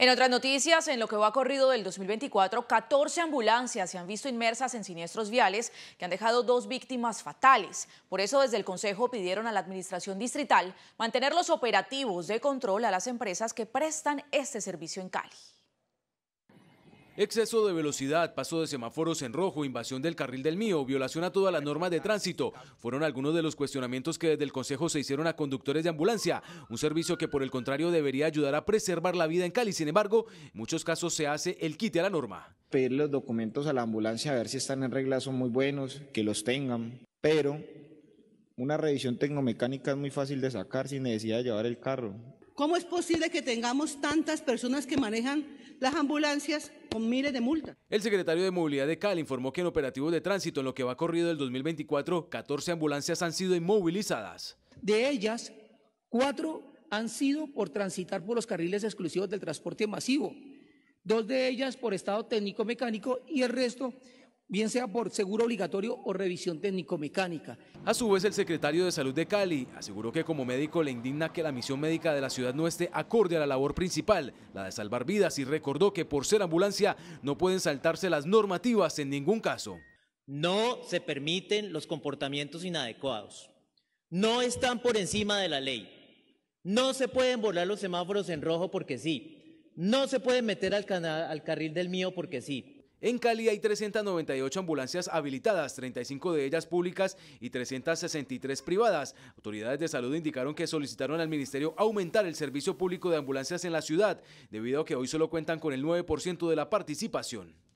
En otras noticias, en lo que va corrido del 2024, 14 ambulancias se han visto inmersas en siniestros viales que han dejado dos víctimas fatales. Por eso desde el Consejo pidieron a la Administración Distrital mantener los operativos de control a las empresas que prestan este servicio en Cali. Exceso de velocidad, paso de semáforos en rojo, invasión del carril del mío, violación a todas las normas de tránsito, fueron algunos de los cuestionamientos que desde el Consejo se hicieron a conductores de ambulancia, un servicio que por el contrario debería ayudar a preservar la vida en Cali. Sin embargo, en muchos casos se hace el quite a la norma. Pedir los documentos a la ambulancia a ver si están en regla son muy buenos, que los tengan, pero una revisión tecnomecánica es muy fácil de sacar sin necesidad de llevar el carro. ¿Cómo es posible que tengamos tantas personas que manejan las ambulancias con miles de multas? El secretario de Movilidad de Cali informó que en operativos de tránsito en lo que va corrido el 2024, 14 ambulancias han sido inmovilizadas. De ellas, cuatro han sido por transitar por los carriles exclusivos del transporte masivo, dos de ellas por estado técnico-mecánico y el resto bien sea por seguro obligatorio o revisión técnico-mecánica. A su vez, el secretario de Salud de Cali aseguró que como médico le indigna que la misión médica de la ciudad no esté acorde a la labor principal, la de salvar vidas, y recordó que por ser ambulancia no pueden saltarse las normativas en ningún caso. No se permiten los comportamientos inadecuados. No están por encima de la ley. No se pueden volar los semáforos en rojo porque sí. No se pueden meter al, al carril del mío porque sí. En Cali hay 398 ambulancias habilitadas, 35 de ellas públicas y 363 privadas. Autoridades de salud indicaron que solicitaron al ministerio aumentar el servicio público de ambulancias en la ciudad, debido a que hoy solo cuentan con el 9% de la participación.